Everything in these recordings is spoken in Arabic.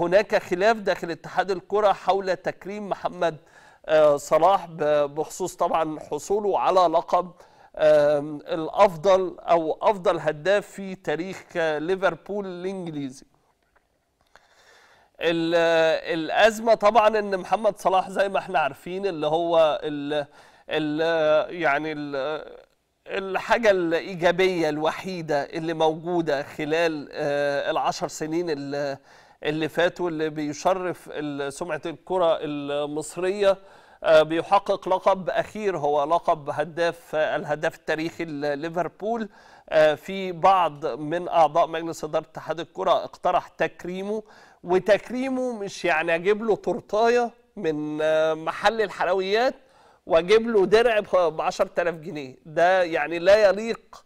هناك خلاف داخل اتحاد الكرة حول تكريم محمد آه، صلاح بخصوص طبعا حصوله على لقب الافضل او افضل هداف في تاريخ ليفربول الانجليزي الازمه طبعا ان محمد صلاح زي ما احنا عارفين اللي هو الـ الـ يعني الـ الحاجة الإيجابية الوحيدة اللي موجودة خلال آه، العشر سنين اللي اللي فات واللي بيشرف سمعه الكره المصريه آه، بيحقق لقب اخير هو لقب هداف الهداف التاريخي لليفربول آه، في بعض من اعضاء مجلس اداره اتحاد الكره اقترح تكريمه وتكريمه مش يعني اجيب له تورتايه من آه، محل الحلويات واجيب له درع ب 10000 جنيه ده يعني لا يليق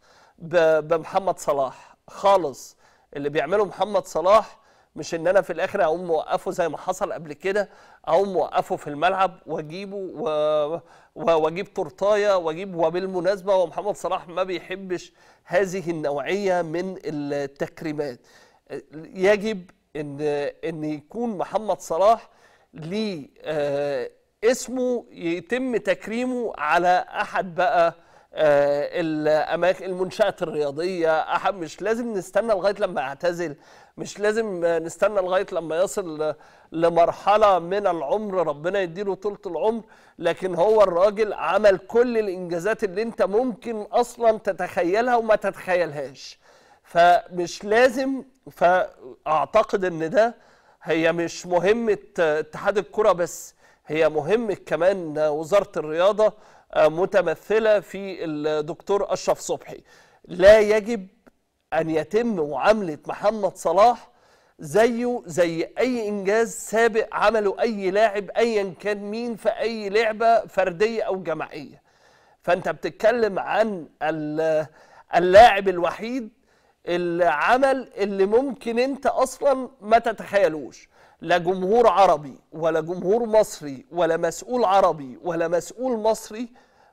بمحمد صلاح خالص اللي بيعمله محمد صلاح مش ان انا في الاخر اقوم موقفه زي ما حصل قبل كده اقوم موقفه في الملعب واجيبه و... واجيب تورتايه واجيب وبالمناسبه ومحمد صلاح ما بيحبش هذه النوعيه من التكريمات يجب ان ان يكون محمد صلاح ليه آه، اسمه يتم تكريمه على احد بقى آه، الاماكن المنشات الرياضيه مش لازم نستنى لغايه لما اعتزل مش لازم نستنى لغايه لما يصل لمرحله من العمر ربنا يديله طولة العمر لكن هو الراجل عمل كل الانجازات اللي انت ممكن اصلا تتخيلها وما تتخيلهاش فمش لازم فاعتقد ان ده هي مش مهمه اتحاد الكره بس هي مهمه كمان وزاره الرياضه متمثلة في الدكتور أشرف صبحي لا يجب أن يتم معاملة محمد صلاح زيه زي أي إنجاز سابق عمله أي لاعب أيا كان مين في أي لعبة فردية أو جماعية فأنت بتتكلم عن اللاعب الوحيد العمل اللي ممكن انت اصلا ما تتخيلوش لا جمهور عربي ولا جمهور مصري ولا مسؤول عربي ولا مسؤول مصري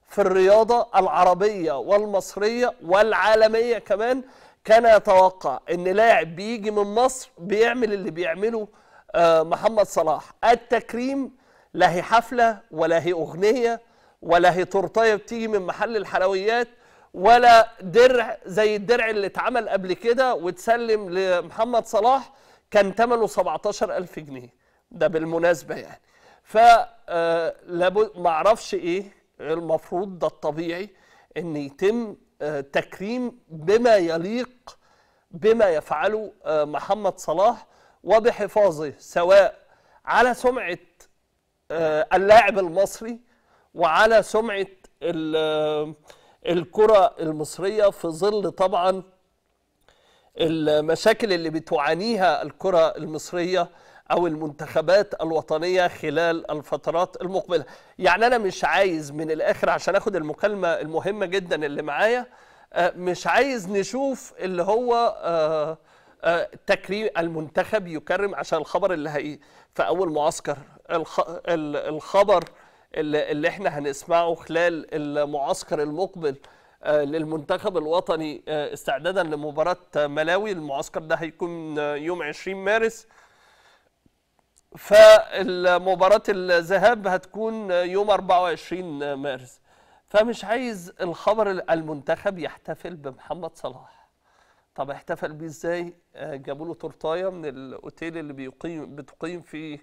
في الرياضة العربية والمصرية والعالمية كمان كان يتوقع ان لاعب بيجي من مصر بيعمل اللي بيعمله آه، محمد صلاح التكريم لا هي حفلة ولا هي أغنية ولا هي تورتاية بتيجي من محل الحلويات ولا درع زي الدرع اللي اتعمل قبل كده واتسلم لمحمد صلاح كان ثمنه 17000 جنيه ده بالمناسبه يعني ف آه، ما اعرفش ايه المفروض ده الطبيعي ان يتم آه، تكريم بما يليق بما يفعله آه، محمد صلاح وبحفاظه سواء على سمعه اللاعب المصري وعلى سمعه الكرة المصرية في ظل طبعا المشاكل اللي بتعانيها الكرة المصرية أو المنتخبات الوطنية خلال الفترات المقبلة يعني أنا مش عايز من الآخر عشان أخد المكالمة المهمة جدا اللي معايا آه، مش عايز نشوف اللي هو آه، آه، تكريم المنتخب يكرم عشان الخبر اللي هي في أول معسكر الخبر اللي احنا هنسمعه خلال المعسكر المقبل آه، للمنتخب الوطني آه، استعدادا لمباراة آه، ملاوي المعسكر ده هيكون يوم 20 مارس فمباراة الذهاب هتكون يوم 24 مارس فمش عايز الخبر المنتخب يحتفل بمحمد صلاح طب احتفل بيه ازاي جابوا له تورتايه من الاوتيل اللي بيقيم بتقيم فيه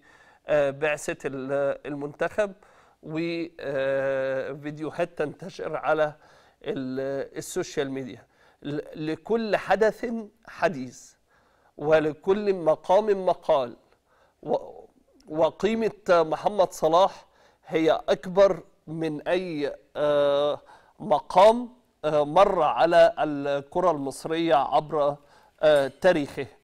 بعثه المنتخب وفيديوهات تنتشر على السوشيال ميديا لكل حدث حديث ولكل مقام مقال وقيمة محمد صلاح هي أكبر من أي آه، مقام آه، مر على الكرة المصرية عبر آه، تاريخه